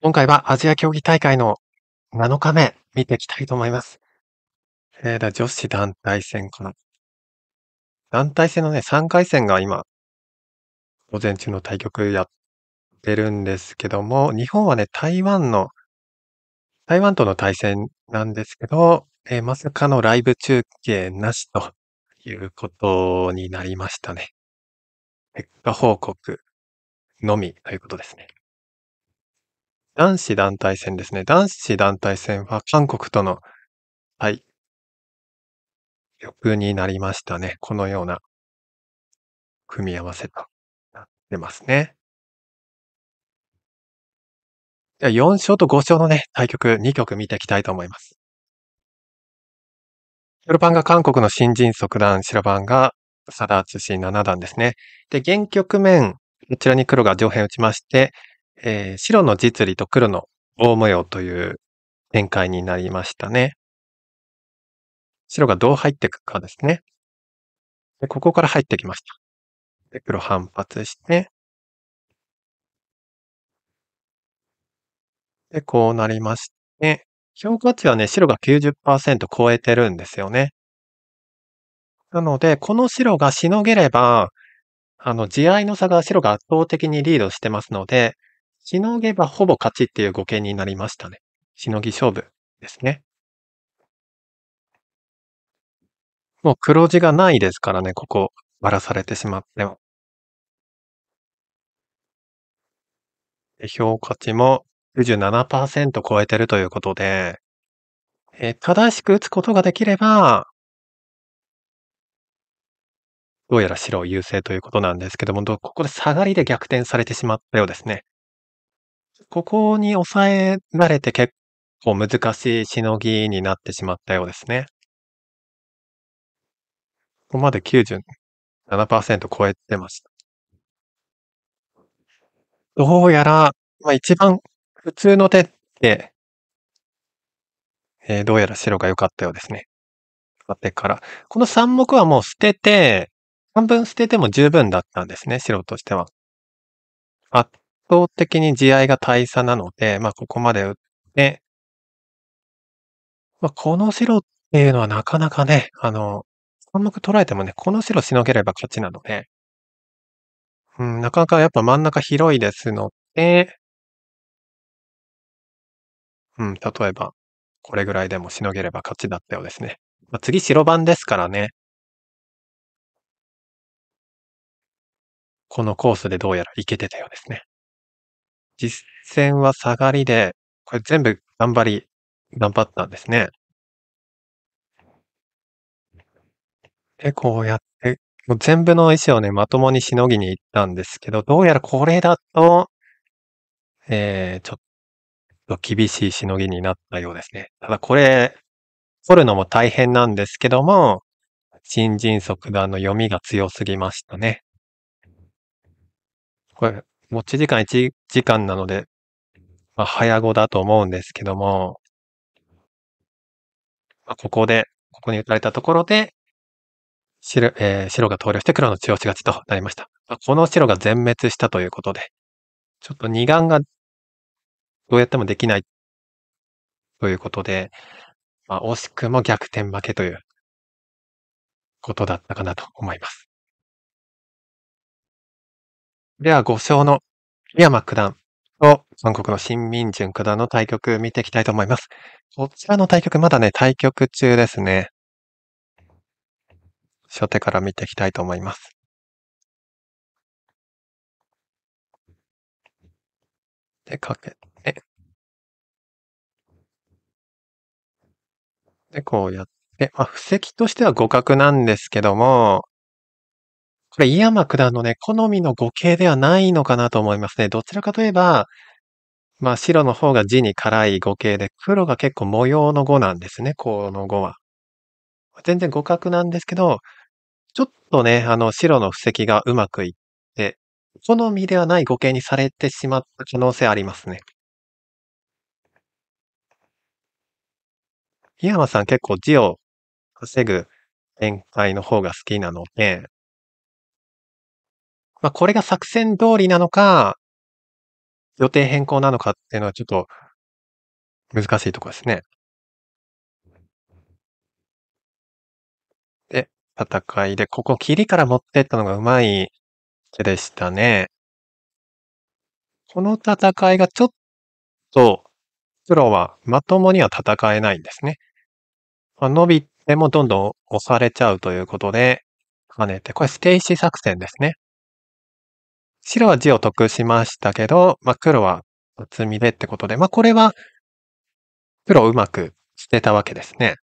今回はアジア競技大会の7日目見ていきたいと思います。えー、だ女子団体戦かな。団体戦のね、3回戦が今、午前中の対局やってるんですけども、日本はね、台湾の、台湾との対戦なんですけど、えー、まさかのライブ中継なしということになりましたね。結果報告のみということですね。男子団体戦ですね。男子団体戦は韓国との、はい、曲になりましたね。このような組み合わせとなってますね。4勝と5勝のね、対局2局見ていきたいと思います。黒番が韓国の新人即段、白番がサダー中心7段ですね。で、現局面、こちらに黒が上辺打ちまして、えー、白の実利と黒の大模様という展開になりましたね。白がどう入っていくかですね。で、ここから入ってきました。で、黒反発して、で、こうなりまして、評価値はね、白が90%超えてるんですよね。なので、この白がしのげれば、あの、地合いの差が白が圧倒的にリードしてますので、しのげばほぼ勝ちっていう語形になりましたね。しのぎ勝負ですね。もう黒字がないですからね、ここ、ばらされてしまっても。評価値も97%超えてるということで、えー、正しく打つことができれば、どうやら白優勢ということなんですけども、ここで下がりで逆転されてしまったようですね。ここに抑えられて結構難しいしのぎになってしまったようですね。ここまで97%超えてました。どうやら、まあ、一番普通の手って、えー、どうやら白が良かったようですね。てから。この3目はもう捨てて、半分捨てても十分だったんですね、白としては。あっ倒的に地合いが大差なので、まあ、ここまで打って、まあ、この白っていうのはなかなかね、あの、3目捉えてもね、この白しのげれば勝ちなので、うん、なかなかやっぱ真ん中広いですので、うん、例えば、これぐらいでもしのげれば勝ちだったようですね。まあ、次白番ですからね。このコースでどうやらいけてたようですね。実戦はサガリで、これ全部頑張り、頑張ったんですね。で、こうやって、もう全部の石をね、まともにしのぎに行ったんですけど、どうやらこれだと、えー、ちょっと厳しいしのぎになったようですね。ただこれ、取るのも大変なんですけども、新人即段の読みが強すぎましたね。これ、持ち時間1時間なので、まあ、早碁だと思うんですけども、まあ、ここで、ここに打たれたところで、白、えー、白が投了して黒の中し勝ちとなりました。まあ、この白が全滅したということで、ちょっと二眼がどうやってもできないということで、まあ、惜しくも逆転負けということだったかなと思います。では、5勝の山九段と韓国の新民順九段の対局見ていきたいと思います。こちらの対局、まだね、対局中ですね。初手から見ていきたいと思います。で、かけて。で、こうやって、まあ、布石としては互角なんですけども、これ、井山九段のね、好みの語形ではないのかなと思いますね。どちらかといえば、まあ、白の方が字に辛い語形で、黒が結構模様の語なんですね、この語は。全然互角なんですけど、ちょっとね、あの、白の布石がうまくいって、好みではない語形にされてしまった可能性ありますね。井山さん結構字を稼ぐ展開の方が好きなので、まあ、これが作戦通りなのか、予定変更なのかっていうのはちょっと難しいところですね。で、戦いで、ここ、切りから持ってったのがうまい手でしたね。この戦いがちょっと、黒はまともには戦えないんですね。まあ、伸びてもどんどん押されちゃうということで、跳ねて、これステイシ作戦ですね。白は地を得しましたけど、まあ、黒は厚みでってことで、まあ、これは黒をうまく捨てたわけですね。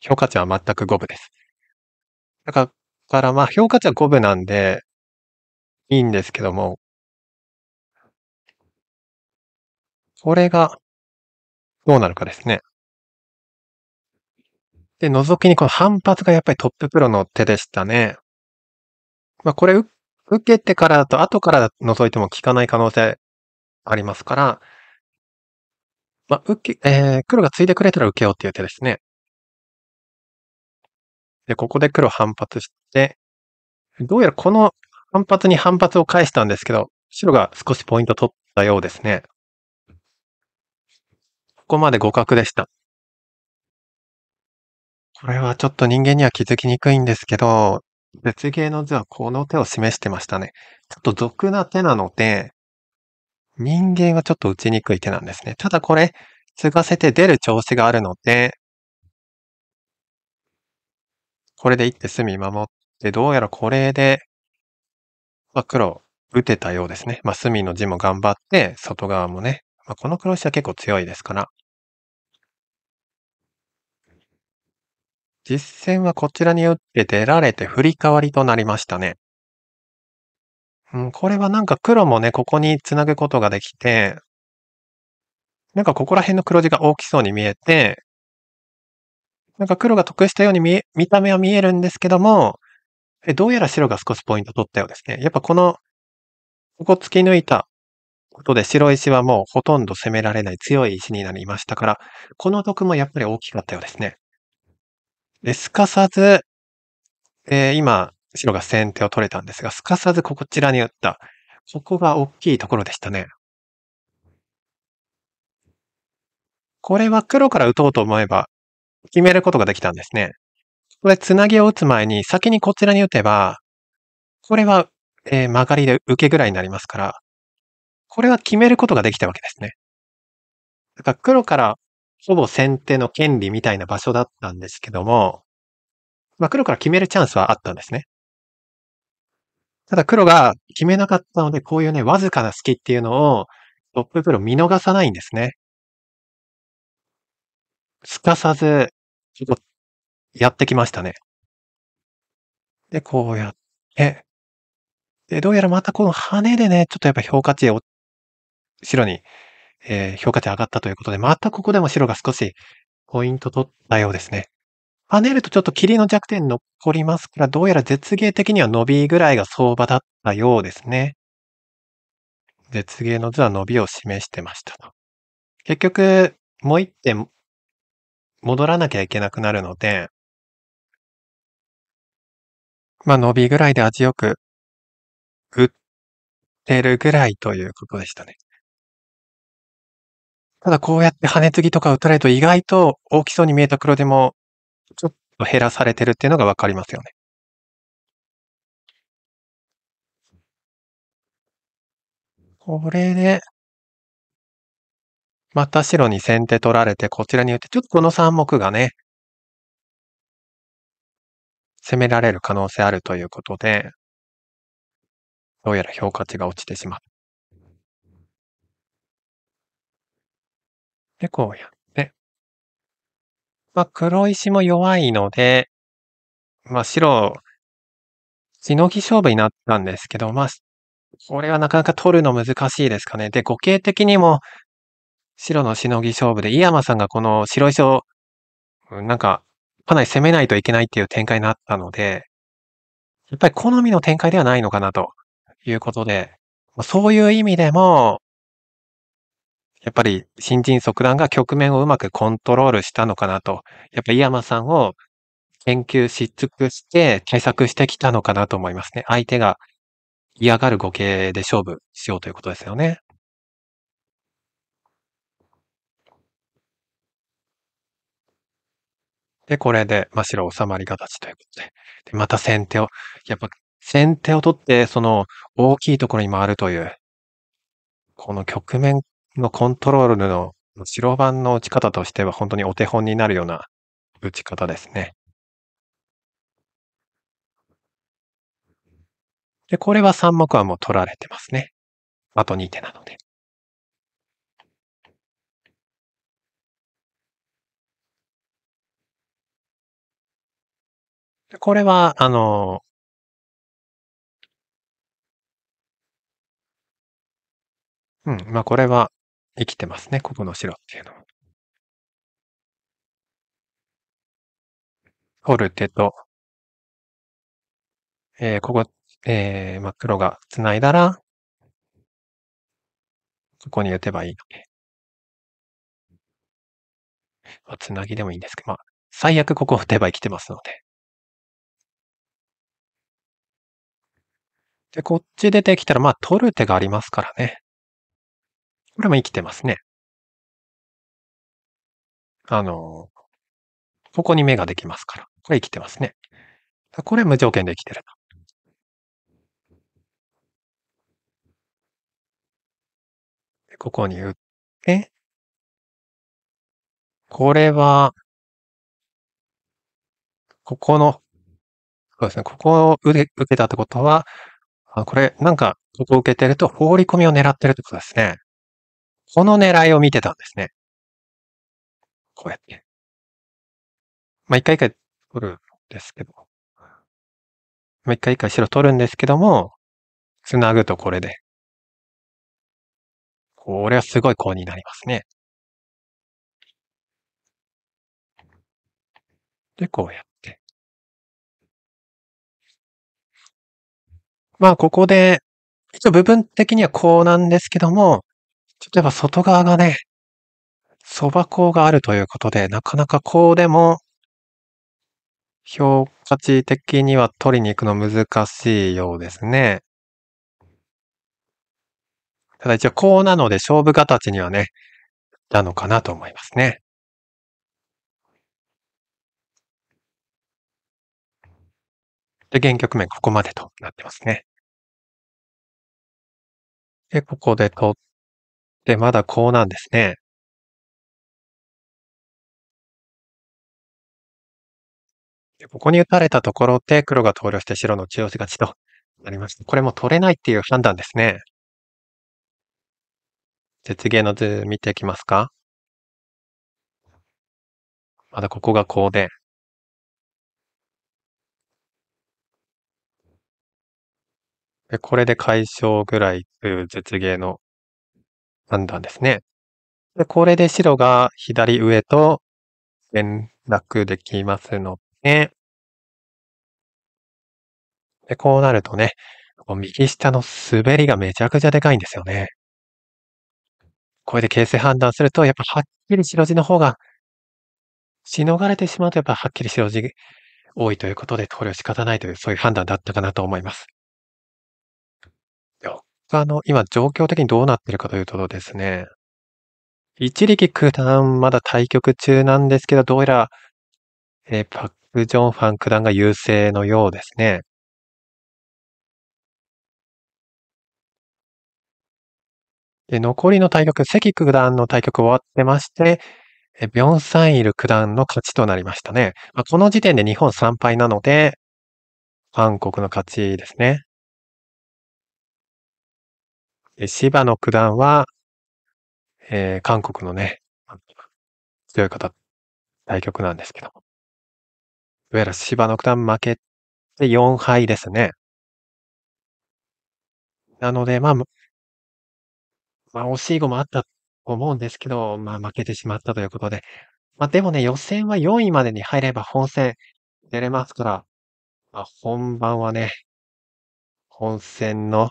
評価値は全く五分です。だから、まあ、評価値は五分なんで、いいんですけども、これが、どうなるかですね。で、覗きにこの反発がやっぱりトッププロの手でしたね。まあ、これ受けてからだと後から覗いても効かない可能性ありますから、まあ、受け、えー、黒がついてくれたら受けようっていう手ですね。で、ここで黒反発して、どうやらこの反発に反発を返したんですけど、白が少しポイント取ったようですね。ここまで互角でした。これはちょっと人間には気づきにくいんですけど、絶芸の図はこの手を示してましたね。ちょっと俗な手なので、人間はちょっと打ちにくい手なんですね。ただこれ、継がせて出る調子があるので、これで一手隅守って、どうやらこれで、まあ、黒、打てたようですね。まあ、隅の字も頑張って、外側もね。まあ、この黒石は結構強いですから。実戦はこちらに打って出られて振りカワとなりましたね。うん、これはなんか黒もね、ここに繋ぐことができて、なんかここら辺の黒地が大きそうに見えて、なんか黒が得したように見え、見た目は見えるんですけども、えどうやら白が少しポイント取ったようですね。やっぱこの、ここ突き抜いたことで白石はもうほとんど攻められない強い石になりましたから、この得もやっぱり大きかったようですね。で、すかさず、えー、今、白が先手を取れたんですが、すかさずこちらに打った。ここが大きいところでしたね。これは黒から打とうと思えば、決めることができたんですね。これ、つなぎを打つ前に、先にこちらに打てば、これは、えー、曲がりで受けぐらいになりますから、これは決めることができたわけですね。だから黒からほぼ先手の権利みたいな場所だったんですけども、まあ黒から決めるチャンスはあったんですね。ただ黒が決めなかったので、こういうね、わずかな隙っていうのをトッププロ見逃さないんですね。すかさず、ちょっと、やってきましたね。で、こうやって、で、どうやらまたこの羽でね、ちょっとやっぱ評価値を、白にえー、評価値上がったということで、またここでも白が少しポイント取ったようですね。跳ねるとちょっと霧の弱点残りますから、どうやら絶芸的には伸びぐらいが相場だったようですね。絶芸の図は伸びを示してましたと。結局、もう一点戻らなきゃいけなくなるので、まあ伸びぐらいで味よく売ってるぐらいということでしたね。ただこうやって羽継ぎとか打たれると意外と大きそうに見えた黒でも、ちょっと減らされてるっていうのがわかりますよね。これで、また白に先手取られて、こちらに打って、ちょっとこの3目がね、攻められる可能性あるということで、どうやら評価値が落ちてしまっで、こうやって。まあ、黒石も弱いので、まあ、白、しのぎ勝負になったんですけど、まあ、これはなかなか取るの難しいですかね。で、語形的にも、白のしのぎ勝負で、井山さんがこの白石を、なんか、かなり攻めないといけないっていう展開になったので、やっぱり好みの展開ではないのかなということで、そういう意味でも、やっぱり新人即断が局面をうまくコントロールしたのかなと。やっぱり井山さんを研究し尽くして対策してきたのかなと思いますね。相手が嫌がる語形で勝負しようということですよね。で、これで、まあ、白収まり形ということで。で、また先手を、やっぱ先手を取って、その大きいところに回るという、この局面のコントロールの白番の打ち方としては本当にお手本になるような打ち方ですね。で、これは3目はもう取られてますね。あと2手なので。でこれは、あの、うん、まあこれは生きてますね、ここの白っていうのは。フォルテと、えー、ここ、えー、ま黒が繋いだら、ここに打てばいいので。まあ、つなぎでもいいんですけど、まあ、最悪ここ打てば生きてますので。で、こっち出てきたら、まあ、取る手がありますからね。これも生きてますね。あの、ここに目ができますから。これ生きてますね。これ無条件で生きてると。ここに打って、これは、ここの、そうですね、ここを受け受けたってことは、あこれ、なんか、ここを受けてると、放り込みを狙ってるってことですね。この狙いを見てたんですね。こうやって。まあ、一回一回取るんですけど。まあ、一回一回白取るんですけども、繋ぐとこれで。これはすごいコになりますね。で、こうやって。まあ、ここで、一応部分的にはこうなんですけども、例えば外側がね、蕎麦粉があるということで、なかなかこうでも、評価値的には取りに行くの難しいようですね。ただ一応こうなので勝負形にはね、なのかなと思いますね。で、現局面ここまでとなってますね。で、ここで取っで、まだこうなんですね。で、ここに打たれたところで、黒が投了して白の中押し勝ちとなりました。これも取れないっていう判断ですね。絶芸の図見ていきますかまだここがこうで。で、これで解消ぐらいという絶芸の判断ですね。でこれで白が左上と連絡できますので、でこうなるとね、右下の滑りがめちゃくちゃでかいんですよね。これで形勢判断すると、やっぱはっきり白地の方が、しのがれてしまうと、やっぱはっきり白地多いということで投了仕方ないという、そういう判断だったかなと思います。あの、今状況的にどうなってるかというとですね、一力九段まだ対局中なんですけど、どうやら、えーパク・ジョンファン九段が優勢のようですね。で、残りの対局、関九段の対局終わってまして、えビョン・サンイル九段の勝ちとなりましたね。まあ、この時点で日本3敗なので、韓国の勝ちですね。芝野九段は、えー、韓国のね、強い方、対局なんですけども。うやら芝野九段負けて4敗ですね。なので、まあ、まあ、惜しい碁もあったと思うんですけど、まあ、負けてしまったということで。まあ、でもね、予選は4位までに入れば本戦出れますから、まあ、本番はね、本戦の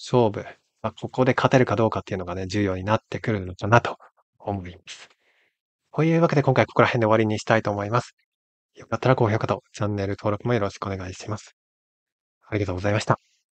勝負、まあ、ここで勝てるかどうかっていうのがね、重要になってくるのかなと思います。というわけで今回ここら辺で終わりにしたいと思います。よかったら高評価とチャンネル登録もよろしくお願いします。ありがとうございました。